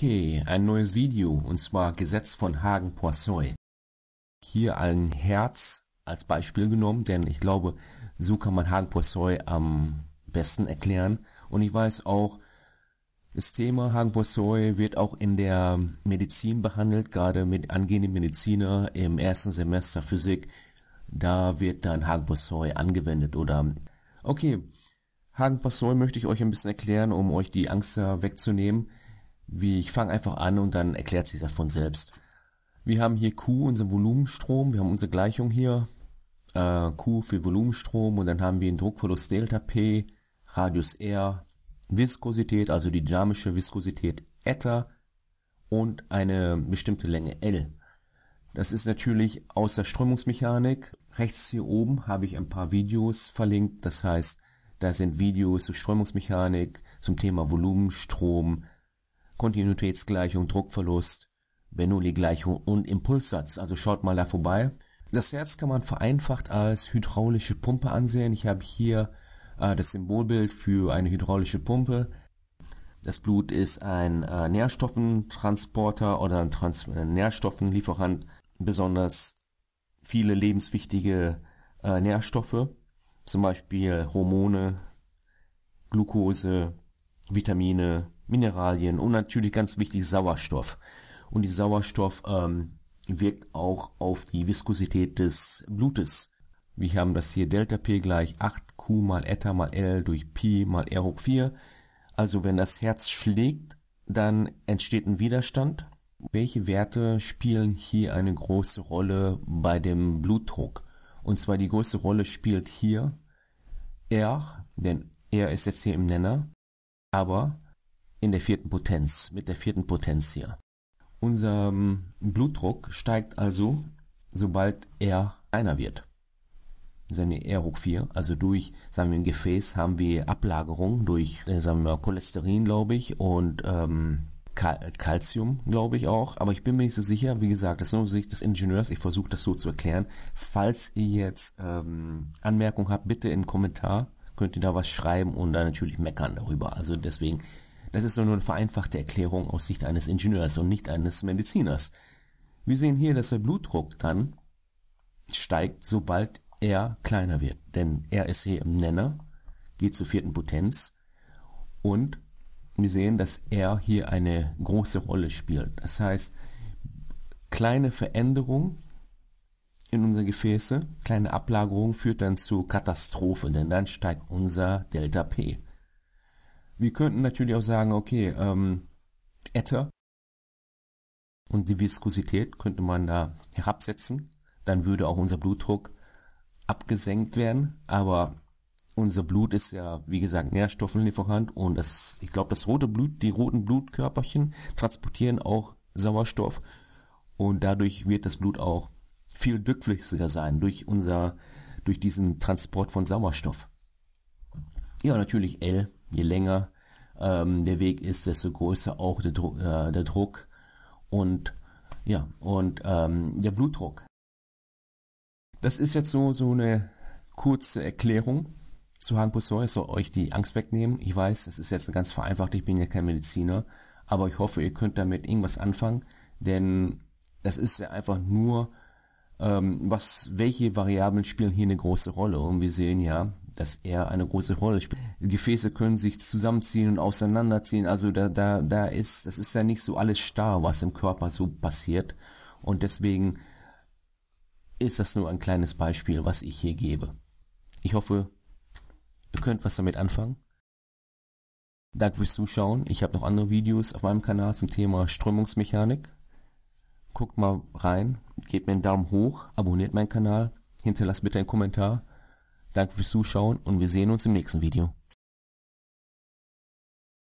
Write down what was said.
Okay, ein neues Video und zwar Gesetz von Hagen Poisson. Hier ein Herz als Beispiel genommen, denn ich glaube, so kann man Hagen Poisson am besten erklären. Und ich weiß auch, das Thema Hagen Poisson wird auch in der Medizin behandelt, gerade mit angehenden Mediziner im ersten Semester Physik. Da wird dann Hagen Poisson angewendet oder okay. Hagen Poisson möchte ich euch ein bisschen erklären, um euch die Angst wegzunehmen. Wie ich fange einfach an und dann erklärt sich das von selbst. Wir haben hier Q, unseren Volumenstrom, wir haben unsere Gleichung hier, äh, Q für Volumenstrom und dann haben wir den Druckverlust Delta P, Radius R, Viskosität, also die dynamische Viskosität Eta und eine bestimmte Länge L. Das ist natürlich aus der Strömungsmechanik. Rechts hier oben habe ich ein paar Videos verlinkt. Das heißt, da sind Videos zur Strömungsmechanik, zum Thema Volumenstrom, Kontinuitätsgleichung, Druckverlust, Bernoulli-Gleichung und Impulssatz. Also schaut mal da vorbei. Das Herz kann man vereinfacht als hydraulische Pumpe ansehen. Ich habe hier äh, das Symbolbild für eine hydraulische Pumpe. Das Blut ist ein äh, Nährstoffentransporter oder ein Trans äh, Nährstoffenlieferant, besonders viele lebenswichtige äh, Nährstoffe, zum Beispiel Hormone, Glucose, Vitamine, Mineralien und natürlich ganz wichtig Sauerstoff. Und die Sauerstoff ähm, wirkt auch auf die Viskosität des Blutes. Wir haben das hier Delta P gleich 8 Q mal Eta mal L durch Pi mal R hoch 4. Also wenn das Herz schlägt, dann entsteht ein Widerstand. Welche Werte spielen hier eine große Rolle bei dem Blutdruck? Und zwar die große Rolle spielt hier R, denn R ist jetzt hier im Nenner, aber in der vierten Potenz, mit der vierten Potenz hier. Unser ähm, Blutdruck steigt also, sobald er kleiner wird. Seine R hoch 4, also durch, sagen wir, im Gefäß haben wir Ablagerung durch, äh, sagen wir mal, Cholesterin, glaube ich, und ähm, Calcium, glaube ich auch. Aber ich bin mir nicht so sicher. Wie gesagt, das ist nur Sicht des Ingenieurs. Ich versuche das so zu erklären. Falls ihr jetzt ähm, Anmerkungen habt, bitte im Kommentar könnt ihr da was schreiben und dann natürlich meckern darüber. Also deswegen das ist nur eine vereinfachte Erklärung aus Sicht eines Ingenieurs und nicht eines Mediziners. Wir sehen hier, dass der Blutdruck dann steigt, sobald er kleiner wird. Denn er ist hier im Nenner, geht zur vierten Potenz und wir sehen, dass er hier eine große Rolle spielt. Das heißt, kleine Veränderung in unser Gefäße, kleine Ablagerung führt dann zu Katastrophe, denn dann steigt unser Delta P. Wir könnten natürlich auch sagen, okay, ähm, Äther und die Viskosität könnte man da herabsetzen. Dann würde auch unser Blutdruck abgesenkt werden. Aber unser Blut ist ja, wie gesagt, Nährstoffenlieferant und das, ich glaube, das rote Blut, die roten Blutkörperchen transportieren auch Sauerstoff und dadurch wird das Blut auch viel dückflüssiger sein durch unser, durch diesen Transport von Sauerstoff. Ja, natürlich L je länger ähm, der Weg ist, desto größer auch der, Dru äh, der Druck und ja und ähm, der Blutdruck. Das ist jetzt so so eine kurze Erklärung zu Harnpulsor. Ich soll euch die Angst wegnehmen. Ich weiß, es ist jetzt ganz vereinfacht. Ich bin ja kein Mediziner, aber ich hoffe, ihr könnt damit irgendwas anfangen, denn das ist ja einfach nur ähm, was, welche Variablen spielen hier eine große Rolle? Und wir sehen ja, dass er eine große Rolle spielt. Gefäße können sich zusammenziehen und auseinanderziehen. Also da, da, da ist, das ist ja nicht so alles starr, was im Körper so passiert. Und deswegen ist das nur ein kleines Beispiel, was ich hier gebe. Ich hoffe, ihr könnt was damit anfangen. Danke fürs Zuschauen. Ich habe noch andere Videos auf meinem Kanal zum Thema Strömungsmechanik. Guckt mal rein, gebt mir einen Daumen hoch, abonniert meinen Kanal, hinterlasst bitte einen Kommentar Danke fürs Zuschauen und wir sehen uns im nächsten Video.